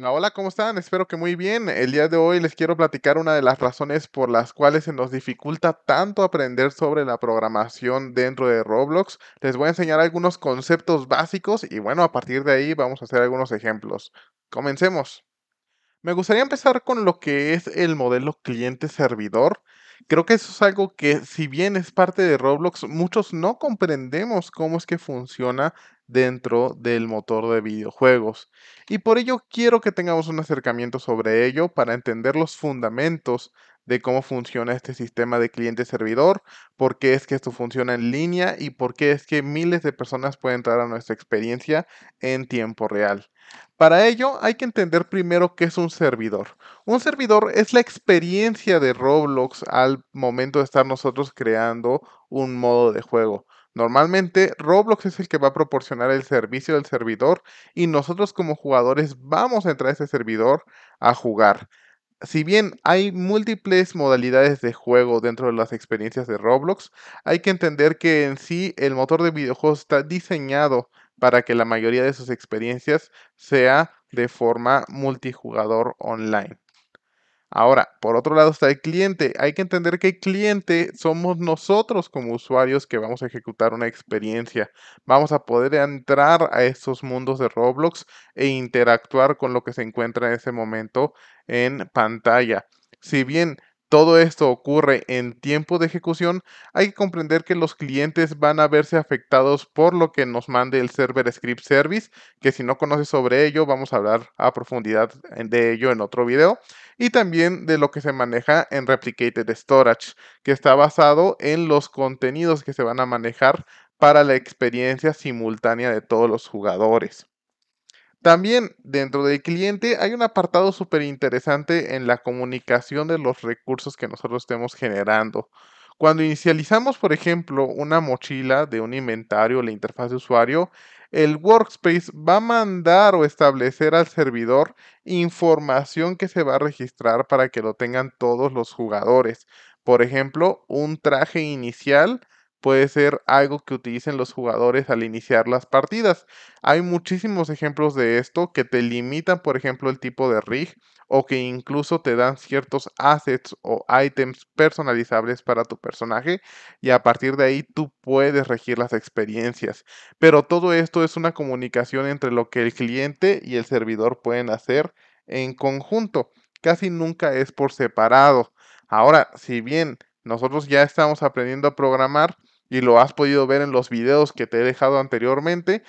Ah, hola, ¿cómo están? Espero que muy bien. El día de hoy les quiero platicar una de las razones por las cuales se nos dificulta tanto aprender sobre la programación dentro de Roblox. Les voy a enseñar algunos conceptos básicos y bueno, a partir de ahí vamos a hacer algunos ejemplos. Comencemos. Me gustaría empezar con lo que es el modelo cliente-servidor. Creo que eso es algo que si bien es parte de Roblox, muchos no comprendemos cómo es que funciona dentro del motor de videojuegos. Y por ello quiero que tengamos un acercamiento sobre ello para entender los fundamentos de cómo funciona este sistema de cliente-servidor, por qué es que esto funciona en línea y por qué es que miles de personas pueden entrar a nuestra experiencia en tiempo real. Para ello hay que entender primero qué es un servidor. Un servidor es la experiencia de Roblox al momento de estar nosotros creando un modo de juego. Normalmente Roblox es el que va a proporcionar el servicio del servidor y nosotros como jugadores vamos a entrar a ese servidor a jugar. Si bien hay múltiples modalidades de juego dentro de las experiencias de Roblox, hay que entender que en sí el motor de videojuegos está diseñado para que la mayoría de sus experiencias sea de forma multijugador online. Ahora, por otro lado está el cliente. Hay que entender que el cliente somos nosotros como usuarios que vamos a ejecutar una experiencia. Vamos a poder entrar a estos mundos de Roblox e interactuar con lo que se encuentra en ese momento en pantalla. Si bien todo esto ocurre en tiempo de ejecución, hay que comprender que los clientes van a verse afectados por lo que nos mande el server script service, que si no conoces sobre ello, vamos a hablar a profundidad de ello en otro video, y también de lo que se maneja en replicated storage, que está basado en los contenidos que se van a manejar para la experiencia simultánea de todos los jugadores. También dentro del cliente hay un apartado súper interesante en la comunicación de los recursos que nosotros estemos generando. Cuando inicializamos, por ejemplo, una mochila de un inventario, la interfaz de usuario, el workspace va a mandar o establecer al servidor información que se va a registrar para que lo tengan todos los jugadores. Por ejemplo, un traje inicial, puede ser algo que utilicen los jugadores al iniciar las partidas. Hay muchísimos ejemplos de esto que te limitan, por ejemplo, el tipo de rig o que incluso te dan ciertos assets o items personalizables para tu personaje y a partir de ahí tú puedes regir las experiencias. Pero todo esto es una comunicación entre lo que el cliente y el servidor pueden hacer en conjunto. Casi nunca es por separado. Ahora, si bien nosotros ya estamos aprendiendo a programar, y lo has podido ver en los videos que te he dejado anteriormente,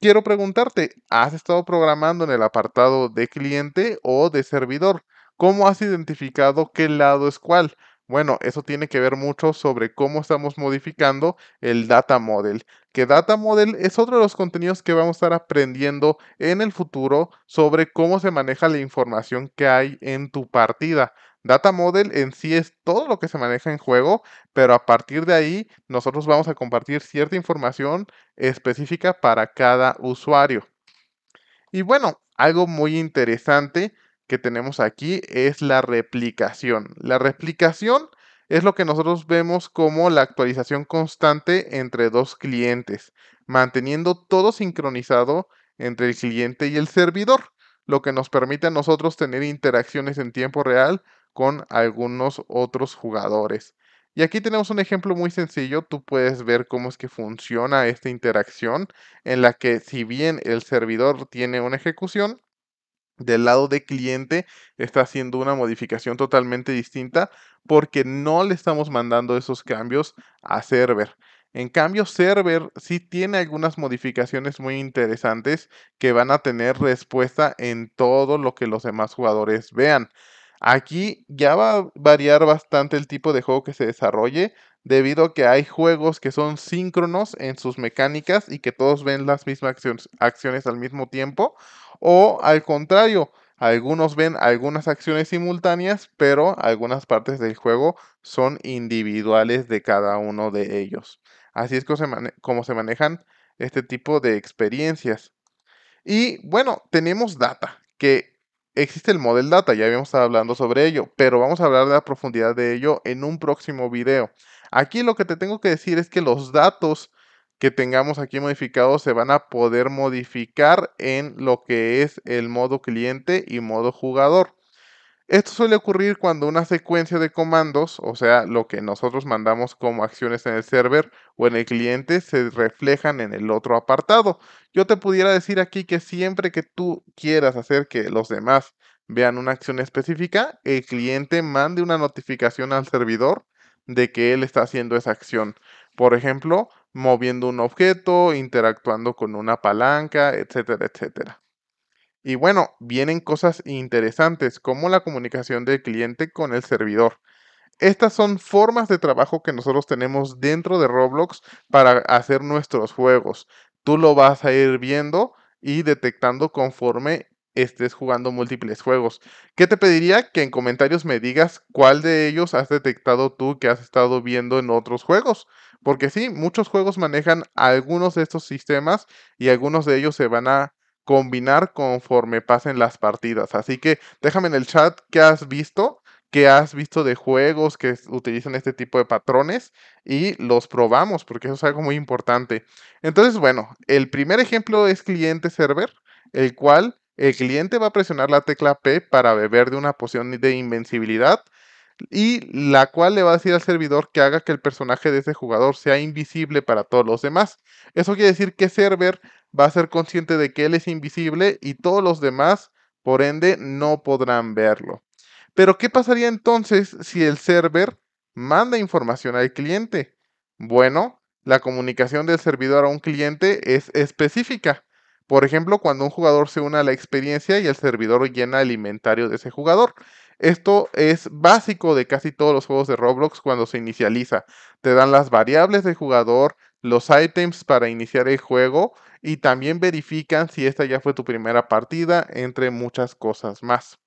quiero preguntarte, ¿has estado programando en el apartado de cliente o de servidor? ¿Cómo has identificado qué lado es cuál? Bueno, eso tiene que ver mucho sobre cómo estamos modificando el data model. Que data model es otro de los contenidos que vamos a estar aprendiendo en el futuro sobre cómo se maneja la información que hay en tu partida. Data Model en sí es todo lo que se maneja en juego, pero a partir de ahí nosotros vamos a compartir cierta información específica para cada usuario. Y bueno, algo muy interesante que tenemos aquí es la replicación. La replicación es lo que nosotros vemos como la actualización constante entre dos clientes, manteniendo todo sincronizado entre el cliente y el servidor, lo que nos permite a nosotros tener interacciones en tiempo real con algunos otros jugadores. Y aquí tenemos un ejemplo muy sencillo, tú puedes ver cómo es que funciona esta interacción en la que si bien el servidor tiene una ejecución, del lado de cliente está haciendo una modificación totalmente distinta porque no le estamos mandando esos cambios a server. En cambio, server sí tiene algunas modificaciones muy interesantes que van a tener respuesta en todo lo que los demás jugadores vean. Aquí ya va a variar bastante el tipo de juego que se desarrolle, debido a que hay juegos que son síncronos en sus mecánicas y que todos ven las mismas acciones, acciones al mismo tiempo, o al contrario, algunos ven algunas acciones simultáneas, pero algunas partes del juego son individuales de cada uno de ellos. Así es como se, manejan este tipo de experiencias. Y bueno, tenemos data, que existe el model data, ya habíamos estado hablando sobre ello, pero vamos a hablar de la profundidad de ello en un próximo video. Aquí lo que te tengo que decir es que los datos que tengamos aquí modificados se van a poder modificar en lo que es el modo cliente y modo jugador. Esto suele ocurrir cuando una secuencia de comandos, o sea, lo que nosotros mandamos como acciones en el server o en el cliente, se reflejan en el otro apartado. Yo te pudiera decir aquí que siempre que tú quieras hacer que los demás vean una acción específica, el cliente mande una notificación al servidor de que él está haciendo esa acción. Por ejemplo, moviendo un objeto, interactuando con una palanca, etcétera, etcétera. Y bueno, vienen cosas interesantes como la comunicación del cliente con el servidor. Estas son formas de trabajo que nosotros tenemos dentro de Roblox para hacer nuestros juegos. Tú lo vas a ir viendo y detectando conforme estés jugando múltiples juegos. ¿Qué te pediría? Que en comentarios me digas cuál de ellos has detectado tú que has estado viendo en otros juegos. Porque sí, muchos juegos manejan algunos de estos sistemas y algunos de ellos se van a combinar conforme pasen las partidas. Así que déjame en el chat qué has visto, qué has visto de juegos que utilizan este tipo de patrones y los probamos porque eso es algo muy importante. Entonces, bueno, el primer ejemplo es cliente server, el cual el cliente va a presionar la tecla P para beber de una poción de invencibilidad y la cual le va a decir al servidor que haga que el personaje de ese jugador sea invisible para todos los demás. Eso quiere decir que Server va a ser consciente de que Él es invisible y todos los demás, por ende, no podrán verlo. Pero, ¿qué pasaría entonces si el server manda información al cliente? Bueno, la comunicación del servidor a un cliente es específica. Por ejemplo, cuando un jugador se une a la experiencia y el servidor llena el inventario de ese jugador. Esto es básico de casi todos los juegos de Roblox cuando se inicializa. Te dan las variables del jugador, los items para iniciar el juego y también verifican si esta ya fue tu primera partida, entre muchas cosas más.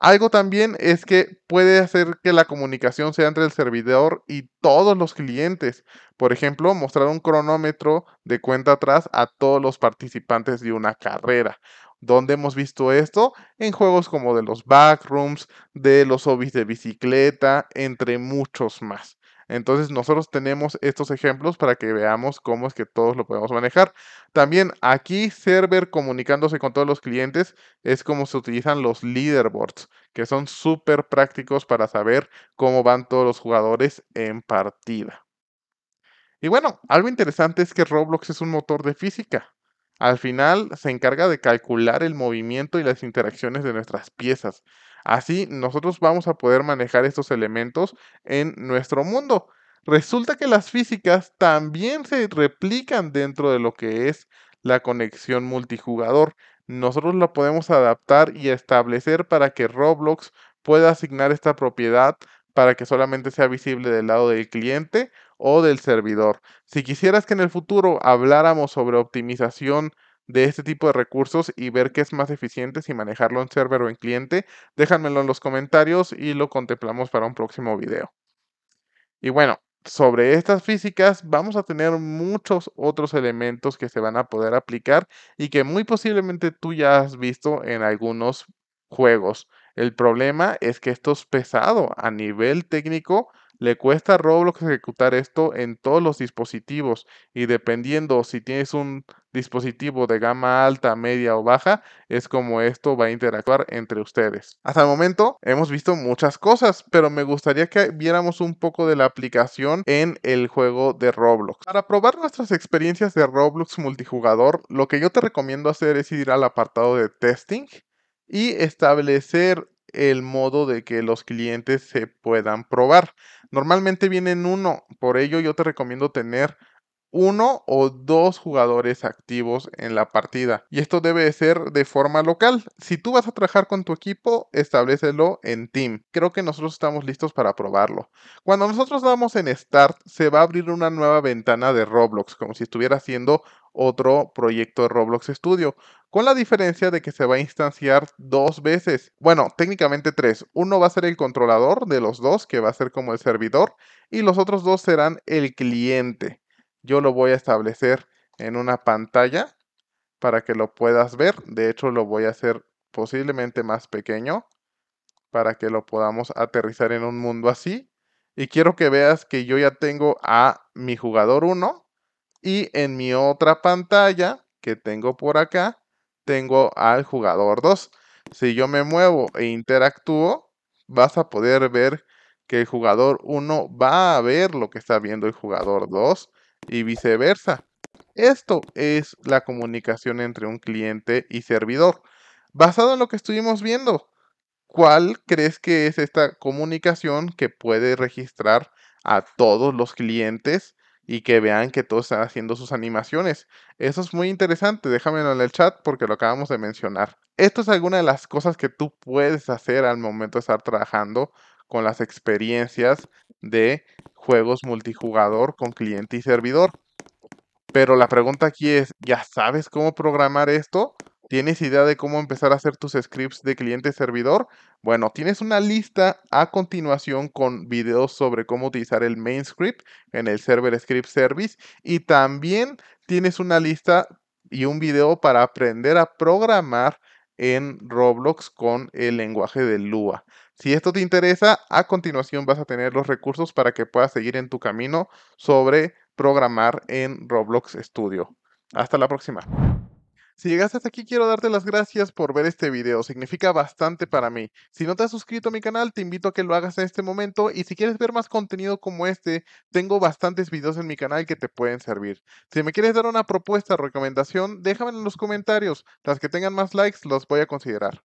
Algo también es que puede hacer que la comunicación sea entre el servidor y todos los clientes. Por ejemplo, mostrar un cronómetro de cuenta atrás a todos los participantes de una carrera. ¿Dónde hemos visto esto? En juegos como de los backrooms, de los hobbies de bicicleta, entre muchos más. Entonces nosotros tenemos estos ejemplos para que veamos cómo es que todos lo podemos manejar. También aquí server comunicándose con todos los clientes es como se utilizan los leaderboards, que son súper prácticos para saber cómo van todos los jugadores en partida. Y bueno, algo interesante es que Roblox es un motor de física. Al final se encarga de calcular el movimiento y las interacciones de nuestras piezas. Así nosotros vamos a poder manejar estos elementos en nuestro mundo. Resulta que las físicas también se replican dentro de lo que es la conexión multijugador. Nosotros la podemos adaptar y establecer para que Roblox pueda asignar esta propiedad para que solamente sea visible del lado del cliente o del servidor. Si quisieras que en el futuro habláramos sobre optimización de este tipo de recursos y ver qué es más eficiente si manejarlo en server o en cliente, déjanmelo en los comentarios y lo contemplamos para un próximo video. Y bueno, sobre estas físicas vamos a tener muchos otros elementos que se van a poder aplicar y que muy posiblemente tú ya has visto en algunos juegos. El problema es que esto es pesado a nivel técnico. Le cuesta a Roblox ejecutar esto en todos los dispositivos y dependiendo si tienes un dispositivo de gama alta, media o baja, es como esto va a interactuar entre ustedes. Hasta el momento hemos visto muchas cosas, pero me gustaría que viéramos un poco de la aplicación en el juego de Roblox. Para probar nuestras experiencias de Roblox multijugador, lo que yo te recomiendo hacer es ir al apartado de testing y establecer el modo de que los clientes se puedan probar. Normalmente vienen uno, por ello yo te recomiendo tener uno o dos jugadores activos en la partida. Y esto debe ser de forma local. Si tú vas a trabajar con tu equipo, establecelo en Team. Creo que nosotros estamos listos para probarlo. Cuando nosotros damos en Start, se va a abrir una nueva ventana de Roblox, como si estuviera haciendo otro proyecto de Roblox Studio, con la diferencia de que se va a instanciar dos veces. Bueno, técnicamente tres. Uno va a ser el controlador de los dos, que va a ser como el servidor, y los otros dos serán el cliente. Yo lo voy a establecer en una pantalla para que lo puedas ver. De hecho, lo voy a hacer posiblemente más pequeño para que lo podamos aterrizar en un mundo así. Y quiero que veas que yo ya tengo a mi jugador 1 y en mi otra pantalla que tengo por acá, tengo al jugador 2. Si yo me muevo e interactúo, vas a poder ver que el jugador 1 va a ver lo que está viendo el jugador 2 y viceversa. Esto es la comunicación entre un cliente y servidor. Basado en lo que estuvimos viendo, ¿cuál crees que es esta comunicación que puede registrar a todos los clientes y que vean que todos están haciendo sus animaciones. Eso es muy interesante, déjamelo en el chat porque lo acabamos de mencionar. Esto es alguna de las cosas que tú puedes hacer al momento de estar trabajando con las experiencias de juegos multijugador con cliente y servidor. Pero la pregunta aquí es, ¿ya sabes cómo programar esto? ¿Tienes idea de cómo empezar a hacer tus scripts de cliente-servidor? y Bueno, tienes una lista a continuación con videos sobre cómo utilizar el main script en el server script service y también tienes una lista y un video para aprender a programar en Roblox con el lenguaje de Lua. Si esto te interesa, a continuación vas a tener los recursos para que puedas seguir en tu camino sobre programar en Roblox Studio. Hasta la próxima. Si llegaste hasta aquí quiero darte las gracias por ver este video, significa bastante para mí. Si no te has suscrito a mi canal, te invito a que lo hagas en este momento y si quieres ver más contenido como este, tengo bastantes videos en mi canal que te pueden servir. Si me quieres dar una propuesta o recomendación, déjame en los comentarios, las que tengan más likes los voy a considerar.